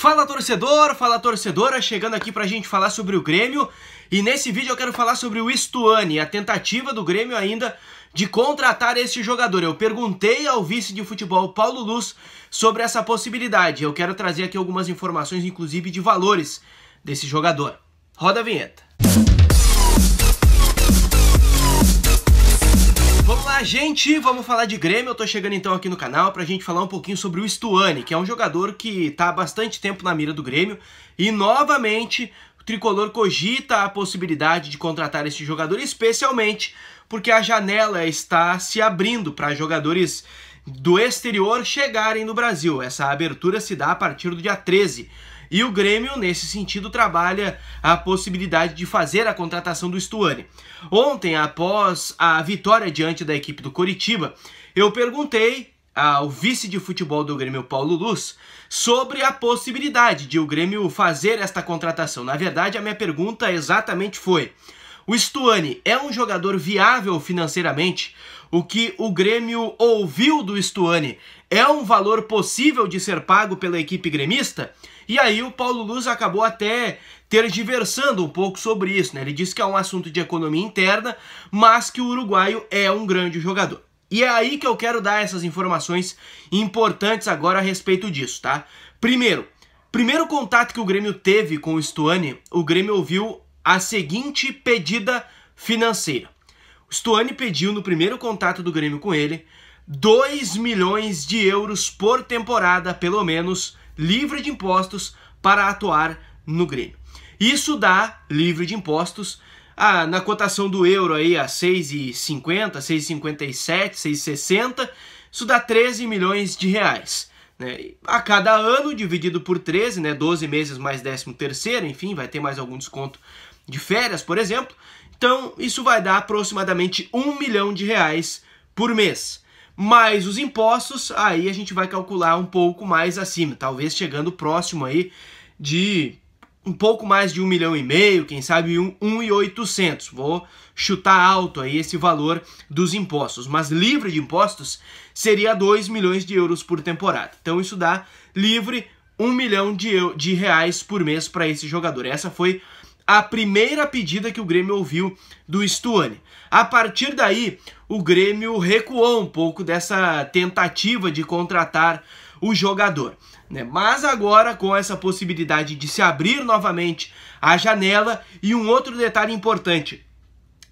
Fala torcedor, fala torcedora, chegando aqui pra gente falar sobre o Grêmio. E nesse vídeo eu quero falar sobre o Stuani, a tentativa do Grêmio ainda de contratar esse jogador. Eu perguntei ao vice de futebol Paulo Luz sobre essa possibilidade. Eu quero trazer aqui algumas informações, inclusive de valores desse jogador. Roda a vinheta. Música Olá, gente! Vamos falar de Grêmio. Eu tô chegando então aqui no canal pra gente falar um pouquinho sobre o Stuane, que é um jogador que tá há bastante tempo na mira do Grêmio e novamente o tricolor cogita a possibilidade de contratar esse jogador, especialmente porque a janela está se abrindo para jogadores do exterior chegarem no Brasil. Essa abertura se dá a partir do dia 13. E o Grêmio, nesse sentido, trabalha a possibilidade de fazer a contratação do Stuani. Ontem, após a vitória diante da equipe do Coritiba, eu perguntei ao vice de futebol do Grêmio, Paulo Luz, sobre a possibilidade de o Grêmio fazer esta contratação. Na verdade, a minha pergunta exatamente foi: o Stuani é um jogador viável financeiramente? O que o Grêmio ouviu do Stuani é um valor possível de ser pago pela equipe gremista? E aí o Paulo Luz acabou até ter diversando um pouco sobre isso, né? Ele disse que é um assunto de economia interna, mas que o uruguaio é um grande jogador. E é aí que eu quero dar essas informações importantes agora a respeito disso, tá? Primeiro, primeiro contato que o Grêmio teve com o Stuani, o Grêmio ouviu a seguinte pedida financeira. O Stuani pediu no primeiro contato do Grêmio com ele 2 milhões de euros por temporada, pelo menos, livre de impostos, para atuar no Grêmio. Isso dá, livre de impostos, ah, na cotação do euro aí a 6,50, 6,57, 6,60, isso dá 13 milhões de reais. Né? A cada ano, dividido por 13, né? 12 meses mais 13 terceiro, enfim, vai ter mais algum desconto de férias, por exemplo, então isso vai dar aproximadamente um milhão de reais por mês. Mais os impostos, aí a gente vai calcular um pouco mais acima, talvez chegando próximo aí de um pouco mais de um milhão e meio, quem sabe um, um e oitocentos. Vou chutar alto aí esse valor dos impostos, mas livre de impostos seria 2 milhões de euros por temporada. Então isso dá livre um milhão de, de reais por mês para esse jogador. Essa foi a primeira pedida que o Grêmio ouviu do Stuani. A partir daí, o Grêmio recuou um pouco dessa tentativa de contratar o jogador. Né? Mas agora, com essa possibilidade de se abrir novamente a janela, e um outro detalhe importante: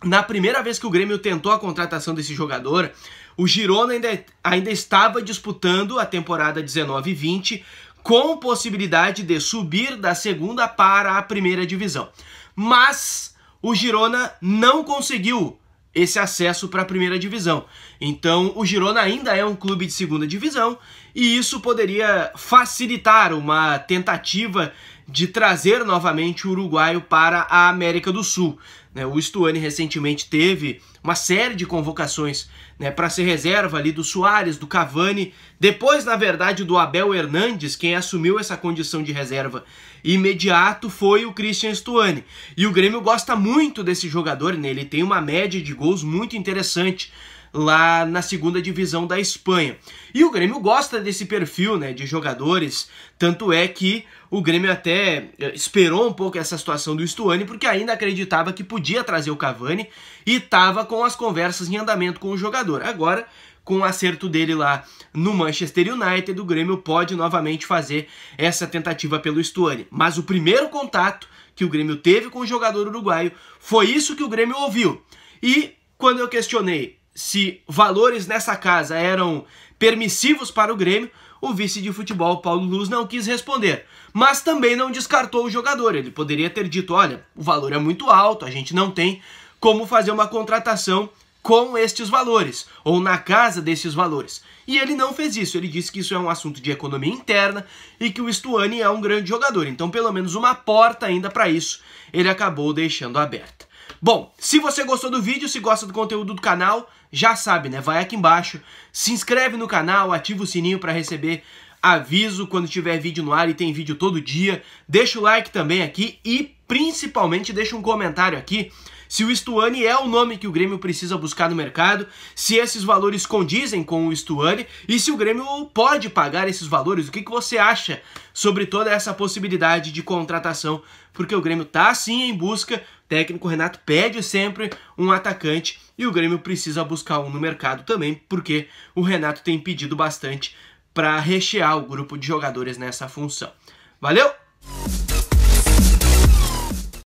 na primeira vez que o Grêmio tentou a contratação desse jogador, o Girona ainda, ainda estava disputando a temporada 19-20 com possibilidade de subir da segunda para a primeira divisão. Mas o Girona não conseguiu esse acesso para a primeira divisão. Então, o Girona ainda é um clube de segunda divisão e isso poderia facilitar uma tentativa de trazer novamente o uruguaio para a América do Sul. Né? O Stuani recentemente teve uma série de convocações né, para ser reserva ali do Soares, do Cavani, depois, na verdade, do Abel Hernandes, quem assumiu essa condição de reserva imediato foi o Christian Stuani. E o Grêmio gosta muito desse jogador, né? ele tem uma média de gols muito interessante lá na segunda divisão da Espanha. E o Grêmio gosta desse perfil né, de jogadores, tanto é que o Grêmio até eh, esperou um pouco essa situação do Stuani, porque ainda acreditava que podia trazer o Cavani e estava com as conversas em andamento com o jogador. Agora, com o acerto dele lá no Manchester United, o Grêmio pode novamente fazer essa tentativa pelo Stuani. Mas o primeiro contato que o Grêmio teve com o jogador uruguaio foi isso que o Grêmio ouviu. E quando eu questionei se valores nessa casa eram permissivos para o Grêmio, o vice de futebol Paulo Luz não quis responder, mas também não descartou o jogador. Ele poderia ter dito: olha, o valor é muito alto, a gente não tem como fazer uma contratação com estes valores, ou na casa desses valores. E ele não fez isso, ele disse que isso é um assunto de economia interna e que o Stuani é um grande jogador, então pelo menos uma porta ainda para isso ele acabou deixando aberta. Bom, se você gostou do vídeo, se gosta do conteúdo do canal, já sabe, né? Vai aqui embaixo, se inscreve no canal, ativa o sininho para receber aviso quando tiver vídeo no ar e tem vídeo todo dia. Deixa o like também aqui e principalmente deixa um comentário aqui se o Stuani é o nome que o Grêmio precisa buscar no mercado, se esses valores condizem com o Stuani e se o Grêmio pode pagar esses valores. O que, que você acha sobre toda essa possibilidade de contratação? Porque o Grêmio está sim em busca técnico Renato pede sempre um atacante e o Grêmio precisa buscar um no mercado também, porque o Renato tem pedido bastante para rechear o grupo de jogadores nessa função. Valeu!